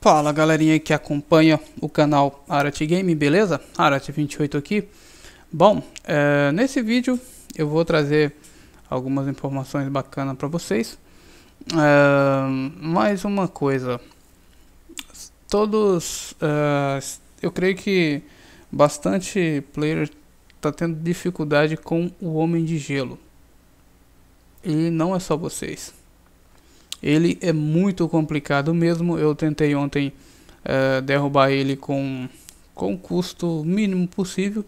Fala galerinha que acompanha o canal Arat Game, beleza? Arat28 aqui. Bom, é, nesse vídeo eu vou trazer algumas informações bacanas para vocês. É, mais uma coisa. Todos, é, eu creio que bastante player está tendo dificuldade com o Homem de Gelo. E não é só vocês. Ele é muito complicado mesmo. Eu tentei ontem uh, derrubar ele com com o custo mínimo possível,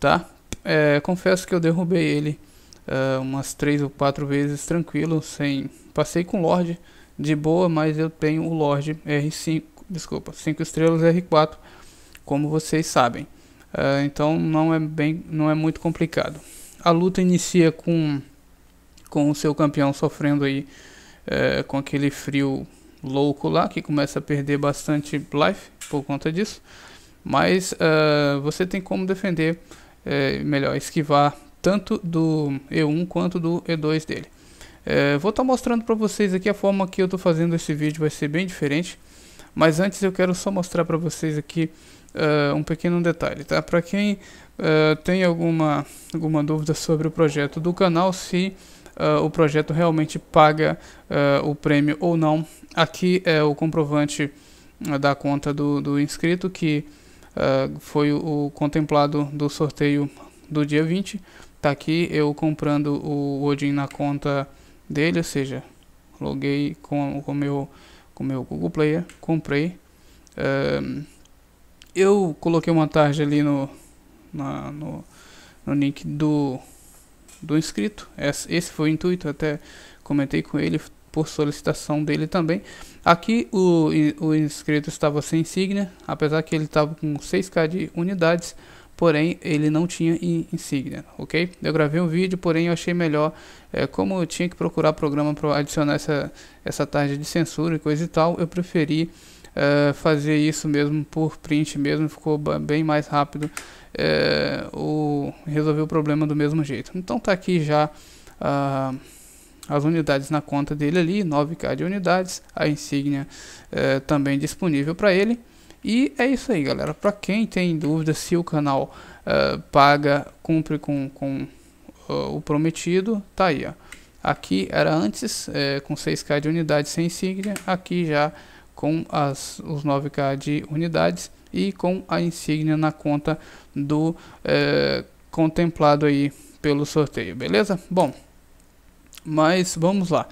tá? É, confesso que eu derrubei ele uh, umas três ou quatro vezes tranquilo, sem passei com Lorde de boa, mas eu tenho o Lorde R5, desculpa, 5 estrelas R4, como vocês sabem. Uh, então não é bem, não é muito complicado. A luta inicia com com o seu campeão sofrendo aí é, com aquele frio louco lá, que começa a perder bastante life por conta disso. Mas uh, você tem como defender, é, melhor, esquivar tanto do E1 quanto do E2 dele. É, vou estar tá mostrando para vocês aqui a forma que eu estou fazendo esse vídeo, vai ser bem diferente. Mas antes eu quero só mostrar para vocês aqui uh, um pequeno detalhe, tá? Para quem uh, tem alguma, alguma dúvida sobre o projeto do canal, se uh, o projeto realmente paga uh, o prêmio ou não. Aqui é o comprovante ah, da conta do, do inscrito, que foi o contemplado do sorteio do dia 20. Está aqui eu comprando o Odin na conta dele, ou seja, loguei com o meu, com meu Google Player, comprei. Um, eu coloquei uma tarja ali no, na, no, no link do do inscrito. Esse foi o intuito, até comentei com ele por solicitação dele também. Aqui o, o inscrito estava sem insígnia, apesar que ele estava com 6k de unidades, porém ele não tinha insígnia, ok? Eu gravei um vídeo, porém eu achei melhor, é, como eu tinha que procurar programa para adicionar essa, essa tarde de censura e coisa e tal, eu preferi é, fazer isso mesmo por print mesmo, ficou bem mais rápido é, o, resolver o problema do mesmo jeito. Então tá aqui já as unidades na conta dele ali, 9k de unidades, a insígnia é, também disponível para ele. E é isso aí, galera. Para quem tem dúvida se o canal uh, paga, cumpre com, com uh, o prometido, tá aí. Ó. Aqui era antes, é, com 6k de unidade sem insígnia. Aqui já com as, os 9K de unidades e com a insígnia na conta do é, contemplado aí pelo sorteio, beleza? Bom, mas vamos lá.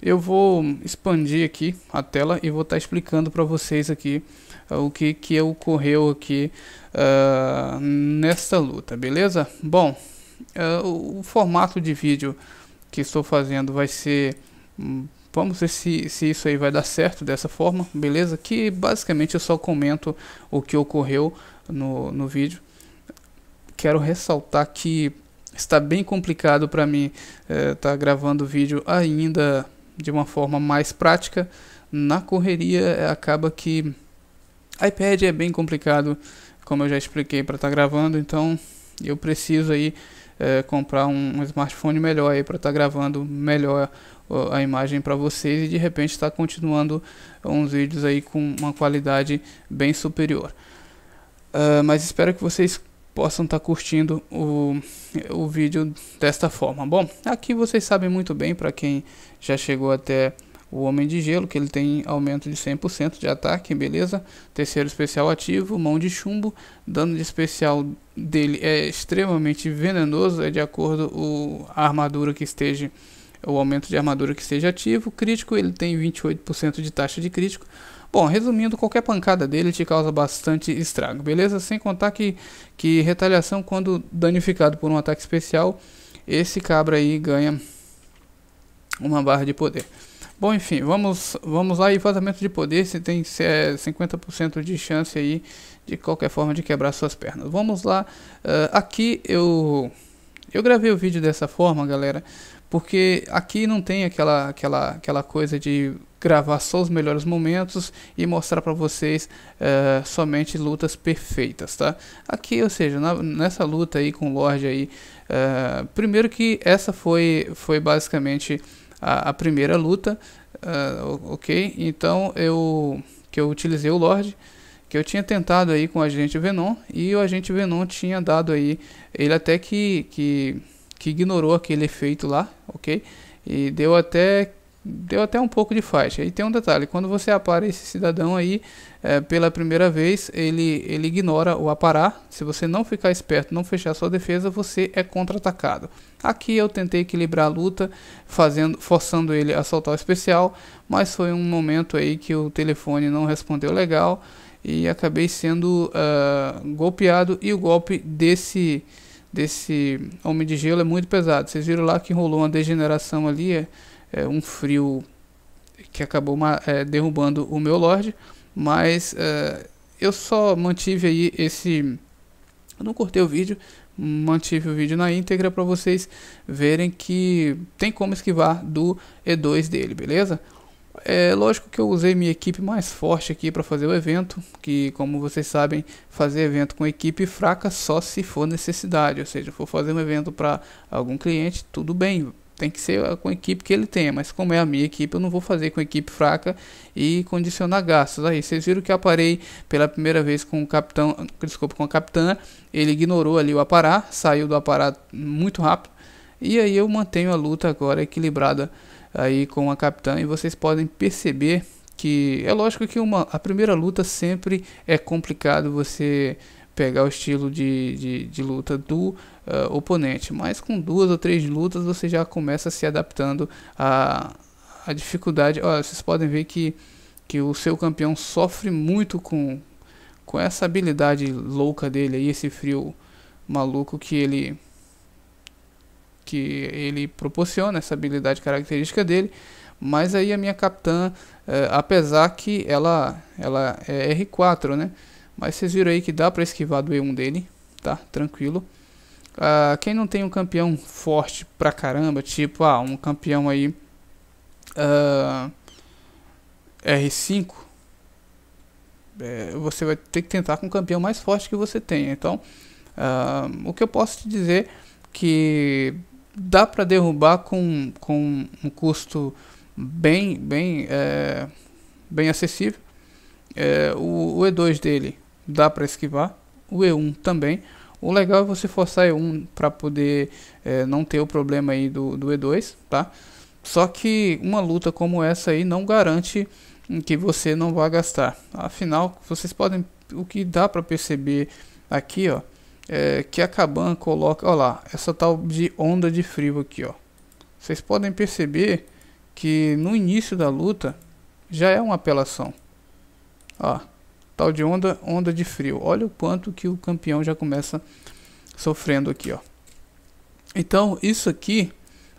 Eu vou expandir aqui a tela e vou estar tá explicando para vocês aqui eh, o que, que ocorreu aqui uh, nesta luta, beleza? Bom, uh, o formato de vídeo que estou fazendo vai ser hum, Vamos ver se, se isso aí vai dar certo dessa forma, beleza? Que basicamente eu só comento o que ocorreu no, no vídeo. Quero ressaltar que está bem complicado para mim estar eh, é, tá gravando vídeo ainda de uma forma mais prática. Na correria eh, acaba que iPad é bem complicado, como eu já expliquei para estar tá gravando, então eu preciso aí é, comprar um, um smartphone melhor aí para estar tá gravando melhor a imagem para vocês e de repente está continuando uns vídeos aí com uma qualidade bem superior. Uh, mas espero que vocês possam estar tá curtindo o, o vídeo desta forma. Bom, aqui vocês sabem muito bem, para quem já chegou até o Homem de Gelo, que ele tem aumento de 100% de ataque, beleza? Terceiro especial ativo, mão de chumbo, dano de especial dele é extremamente venenoso, é de acordo com a armadura que esteja o aumento de armadura que seja ativo. Crítico, ele tem 28% de taxa de crítico. Bom, resumindo, qualquer pancada dele te causa bastante estrago, beleza? Sem contar que, que retaliação, quando danificado por um ataque especial, esse cabra aí ganha uma barra de poder. Bom, enfim, vamos, vamos lá. E vazamento de poder, você tem 50% é de chance aí, de qualquer forma, de quebrar suas pernas. Vamos lá. Uh, aqui eu, eu gravei o vídeo dessa forma, galera, porque aqui não tem aquela, aquela, aquela coisa de gravar só os melhores momentos e mostrar para vocês uh, somente lutas perfeitas, tá? Aqui, ou seja, na, nessa luta aí com o Lorde aí, uh, primeiro que essa foi, foi basicamente a, a primeira luta, uh, ok? Então eu que eu utilizei o Lorde, que eu tinha tentado aí com o Agente Venom e o Agente Venom tinha dado aí, ele até que, que que ignorou aquele efeito lá, ok? E deu até deu até um pouco de faixa. E tem um detalhe, quando você apara esse cidadão aí é, pela primeira vez, ele, ele ignora o aparar. Se você não ficar esperto, não fechar sua defesa, você é contra-atacado. Aqui eu tentei equilibrar a luta, fazendo, forçando ele a soltar o especial, mas foi um momento aí que o telefone não respondeu legal e acabei sendo uh, golpeado e o golpe desse desse Homem de Gelo é muito pesado. Vocês viram lá que rolou uma degeneração ali, é, é um frio que acabou uma, é, derrubando o meu Lorde, mas é, eu só mantive aí esse... Eu não cortei o vídeo, mantive o vídeo na íntegra para vocês verem que tem como esquivar do E2 dele, beleza? É lógico que eu usei minha equipe mais forte aqui para fazer o evento, que como vocês sabem, fazer evento com equipe fraca só se for necessidade, ou seja, for fazer um evento para algum cliente, tudo bem, tem que ser com a equipe que ele tenha, mas como é a minha equipe, eu não vou fazer com a equipe fraca e condicionar gastos. Aí vocês viram que aparei pela primeira vez com o capitão, desculpa, com a capitã, ele ignorou ali o aparar, saiu do aparar muito rápido, e aí eu mantenho a luta agora equilibrada aí com a capitã e vocês podem perceber que é lógico que uma, a primeira luta sempre é complicado você pegar o estilo de, de, de luta do uh, oponente, mas com duas ou três lutas você já começa se adaptando à, a dificuldade. Olha, vocês podem ver que, que o seu campeão sofre muito com, com essa habilidade louca dele aí, esse frio maluco que ele que ele proporciona, essa habilidade característica dele. Mas aí a minha capitã, é, apesar que ela, ela é R4, né? Mas vocês viram aí que dá para esquivar do E1 dele, tá? Tranquilo. Ah, quem não tem um campeão forte pra caramba, tipo, ah, um campeão aí uh, R5, é, você vai ter que tentar com o campeão mais forte que você tem. Então, uh, o que eu posso te dizer que dá para derrubar com, com um custo bem, bem, é, bem acessível. É, o, o, E2 dele dá para esquivar, o E1 também. O legal é você forçar E1 para poder é, não ter o problema aí do, do E2, tá? Só que uma luta como essa aí não garante que você não vá gastar. Afinal, vocês podem, o que dá para perceber aqui, ó, é, que a Kaban coloca, olha lá, essa tal de onda de frio aqui, ó. Vocês podem perceber que no início da luta já é uma apelação. Ó, tal de onda, onda de frio. Olha o quanto que o campeão já começa sofrendo aqui, ó. Então, isso aqui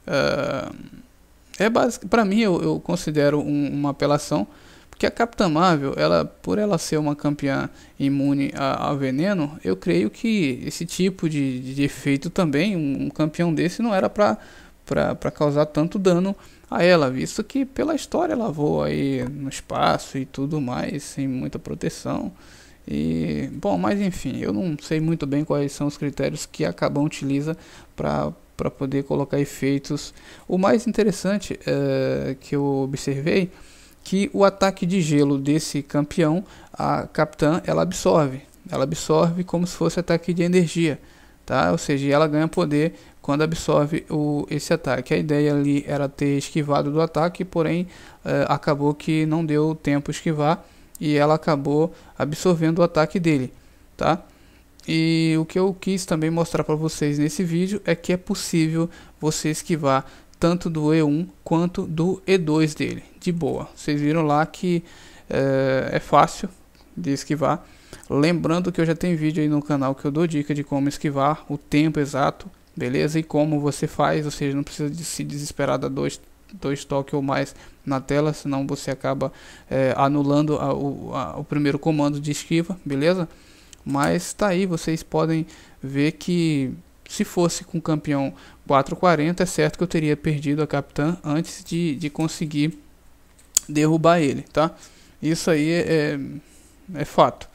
uh, é basic, para mim eu, eu considero um, uma apelação que a Capitã Marvel, ela, por ela ser uma campeã imune ao veneno, eu creio que esse tipo de, de efeito também, um, campeão desse não era para para causar tanto dano a ela, visto que pela história ela voa aí no espaço e tudo mais, sem muita proteção. E bom, mas enfim, eu não sei muito bem quais são os critérios que a Caban utiliza para para poder colocar efeitos. O mais interessante é, que eu observei que o ataque de gelo desse campeão, a capitã, ela absorve. Ela absorve como se fosse ataque de energia, tá? Ou seja, ela ganha poder quando absorve o, esse ataque. A ideia ali era ter esquivado do ataque, porém eh, acabou que não deu tempo esquivar e ela acabou absorvendo o ataque dele, tá? E o que eu quis também mostrar para vocês nesse vídeo é que é possível você esquivar tanto do E1 quanto do E2 dele, de boa. Vocês viram lá que é, é fácil de esquivar. Lembrando que eu já tenho vídeo aí no canal que eu dou dica de como esquivar, o tempo exato, beleza? E como você faz, ou seja, não precisa de se desesperar da dois, dois toques ou mais na tela, senão você acaba é, anulando a, o, a, o primeiro comando de esquiva, beleza? Mas tá aí, vocês podem ver que se fosse com campeão 440, é certo que eu teria perdido a capitã antes de, de conseguir derrubar ele, tá? Isso aí é, é, é fato.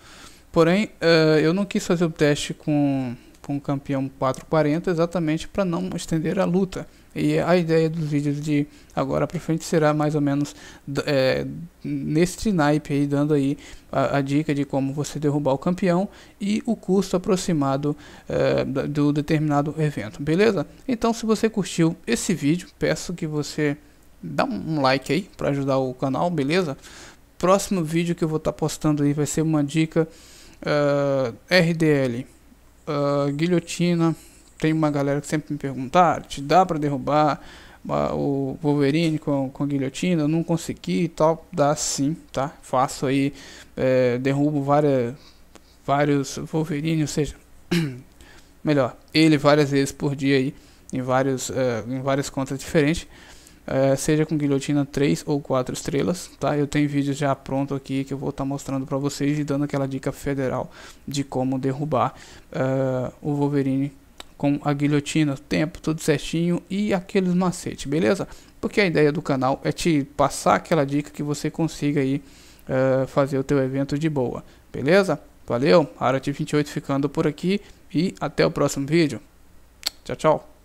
Porém, uh, eu não quis fazer o teste com com o campeão 440 exatamente para não estender a luta. E a ideia dos vídeos de agora para frente será mais ou menos é, neste naipe aí, dando aí a, a, dica de como você derrubar o campeão e o custo aproximado é, do determinado evento, beleza? Então se você curtiu esse vídeo, peço que você dá um like aí para ajudar o canal, beleza? Próximo vídeo que eu vou estar tá postando aí vai ser uma dica uh, ah, RDL uh, guilhotina. Tem uma galera que sempre me perguntar, ah, te dá para derrubar ah, o Wolverine com, com a guilhotina, eu não consegui e tal, dá sim, tá? Faço aí, é, derrubo várias, vários Wolverine, ou seja, melhor, ele várias vezes por dia aí, em, vários, eh, em várias contas diferentes é, seja com guilhotina 3 ou 4 estrelas, tá? Eu tenho vídeo já pronto aqui que eu vou estar tá mostrando para vocês e dando aquela dica federal de como derrubar é, o Wolverine com a guilhotina, tempo, tudo certinho e aqueles macetes, beleza? Porque a ideia do canal é te passar aquela dica que você consiga aí é, fazer o teu evento de boa, beleza? Valeu, Arati28 ficando por aqui e até o próximo vídeo. Tchau, tchau.